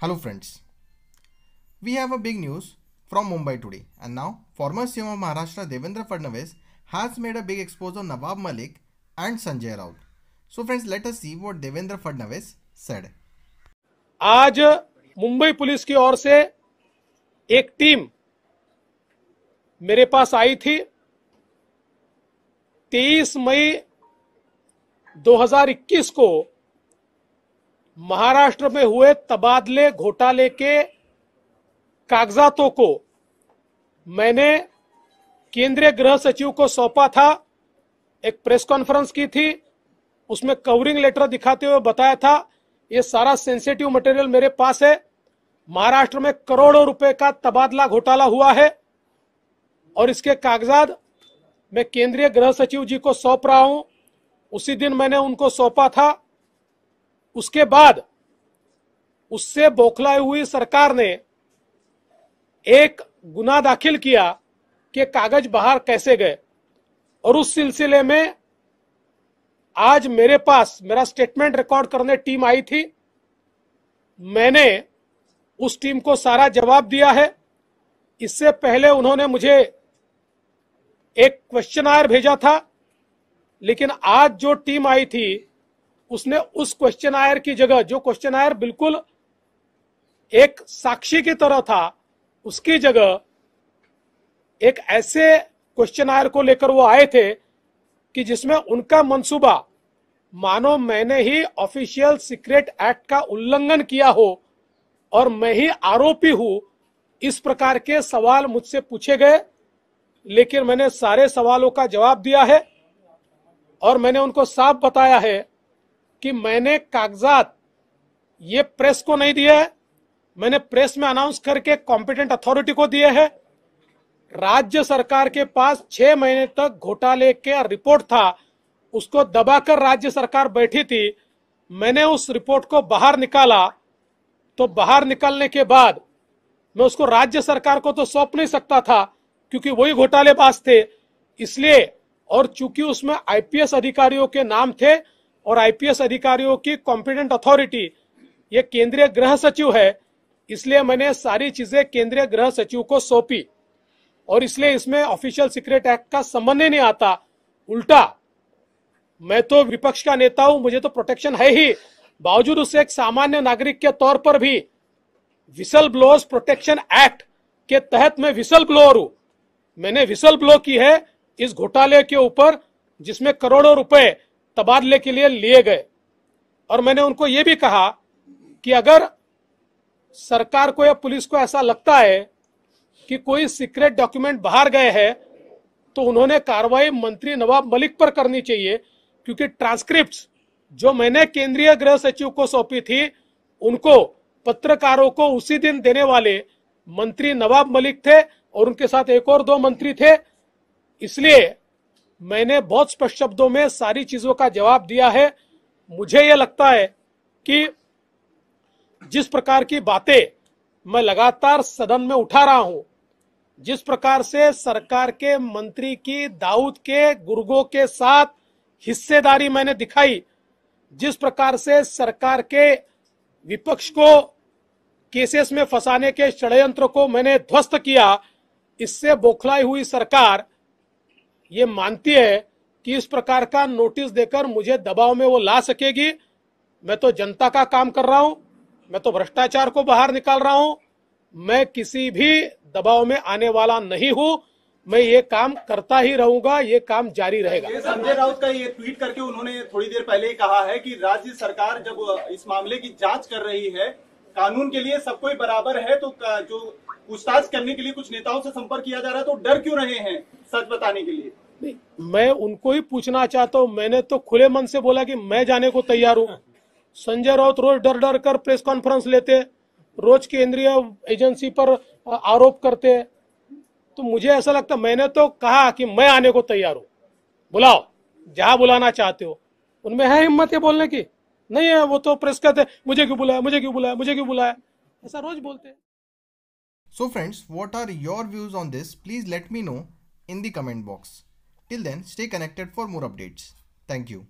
Hello friends. We have a big news from Mumbai today and now former CM of Maharashtra Devendra Fadnavis has made a big expose on Nawab Malik and Sanjay Raut. So friends let us see what Devendra Fadnavis said. आज Mumbai police की ओर से एक team मेरे पास आई थी 23 मई 2021 को महाराष्ट्र में हुए तबादले घोटाले के कागजातों को मैंने केंद्रीय गृह सचिव को सौंपा था एक प्रेस कॉन्फ्रेंस की थी उसमें कवरिंग लेटर दिखाते हुए बताया था ये सारा सेंसिटिव मटेरियल मेरे पास है महाराष्ट्र में करोड़ों रुपए का तबादला घोटाला हुआ है और इसके कागजात मैं केंद्रीय गृह सचिव जी को सौंप रहा हूं उसी दिन मैंने उनको सौंपा था उसके बाद उससे बौखलाई हुई सरकार ने एक गुना दाखिल किया कि कागज बाहर कैसे गए और उस सिलसिले में आज मेरे पास मेरा स्टेटमेंट रिकॉर्ड करने टीम आई थी मैंने उस टीम को सारा जवाब दिया है इससे पहले उन्होंने मुझे एक क्वेश्चन आयर भेजा था लेकिन आज जो टीम आई थी उसने उस क्वेश्चन आयर की जगह जो क्वेश्चन आयर बिल्कुल एक साक्षी की तरह था उसकी जगह एक ऐसे क्वेश्चन आयर को लेकर वो आए थे कि जिसमें उनका मंसूबा मानो मैंने ही ऑफिशियल सीक्रेट एक्ट का उल्लंघन किया हो और मैं ही आरोपी हूं इस प्रकार के सवाल मुझसे पूछे गए लेकिन मैंने सारे सवालों का जवाब दिया है और मैंने उनको साफ बताया है कि मैंने कागजात ये प्रेस को नहीं दिया है मैंने प्रेस में अनाउंस करके कॉम्पिटेंट अथॉरिटी को दिए है राज्य सरकार के पास छह महीने तक घोटाले के रिपोर्ट था उसको दबाकर राज्य सरकार बैठी थी मैंने उस रिपोर्ट को बाहर निकाला तो बाहर निकालने के बाद मैं उसको राज्य सरकार को तो सौंप नहीं सकता था क्योंकि वही घोटाले पास थे इसलिए और चूंकि उसमें आईपीएस अधिकारियों के नाम थे और आईपीएस अधिकारियों की कॉम्पिटेंट अथॉरिटी ये केंद्रीय गृह सचिव है इसलिए मैंने सारी चीजें केंद्रीय गृह सचिव को सौंपी और इसलिए इसमें ऑफिशियल सीक्रेट एक्ट का ही नहीं आता उल्टा मैं तो विपक्ष का नेता हूं मुझे तो प्रोटेक्शन है ही बावजूद उसे एक सामान्य नागरिक के तौर पर भी विसल ब्लोअर्स प्रोटेक्शन एक्ट के तहत मैं विसल ब्लोअर हूं मैंने विसल ब्लो की है इस घोटाले के ऊपर जिसमें करोड़ों रुपए तबादले के लिए लिए गए और मैंने उनको ये भी कहा कि अगर सरकार को या पुलिस को ऐसा लगता है कि कोई सीक्रेट डॉक्यूमेंट बाहर गए हैं तो उन्होंने कार्रवाई मंत्री नवाब मलिक पर करनी चाहिए क्योंकि ट्रांसक्रिप्ट जो मैंने केंद्रीय गृह सचिव को सौंपी थी उनको पत्रकारों को उसी दिन देने वाले मंत्री नवाब मलिक थे और उनके साथ एक और दो मंत्री थे इसलिए मैंने बहुत स्पष्ट शब्दों में सारी चीजों का जवाब दिया है मुझे ये लगता है कि जिस प्रकार की बातें मैं लगातार सदन में उठा रहा हूं जिस प्रकार से सरकार के मंत्री की दाऊद के गुर्गों के साथ हिस्सेदारी मैंने दिखाई जिस प्रकार से सरकार के विपक्ष को केसेस में फंसाने के षड्यंत्र को मैंने ध्वस्त किया इससे बौखलाई हुई सरकार ये मानती है कि इस प्रकार का नोटिस देकर मुझे दबाव में वो ला सकेगी मैं तो जनता का काम कर रहा हूं मैं तो भ्रष्टाचार को बाहर निकाल रहा हूं मैं किसी भी दबाव में आने वाला नहीं हूं मैं ये काम करता ही रहूंगा ये काम जारी रहेगा संजय राउत का ये ट्वीट करके उन्होंने थोड़ी देर पहले ही कहा है कि राज्य सरकार जब इस मामले की जांच कर रही है कानून के लिए सब कोई बराबर है तो जो पूछताछ करने के लिए कुछ नेताओं से संपर्क किया जा रहा है तो डर क्यों रहे हैं सच बताने के लिए मैं उनको ही पूछना चाहता हूँ मैंने तो खुले मन से बोला कि मैं जाने को तैयार हूँ संजय राउत रोज डर डर कर प्रेस कॉन्फ्रेंस लेते रोज केंद्रीय एजेंसी पर आरोप करते तो मुझे ऐसा लगता मैंने तो कहा कि मैं आने को तैयार हूँ बुलाओ जहाँ बुलाना चाहते हो उनमें है हिम्मत है बोलने की नहीं है वो तो प्रेस कहते मुझे क्यों बुलाया मुझे क्यों बुलाया मुझे क्यों बुलाया ऐसा रोज बोलते हैं So friends, what are your views on this? Please let me know in the comment box. Till then, stay connected for more updates. Thank you.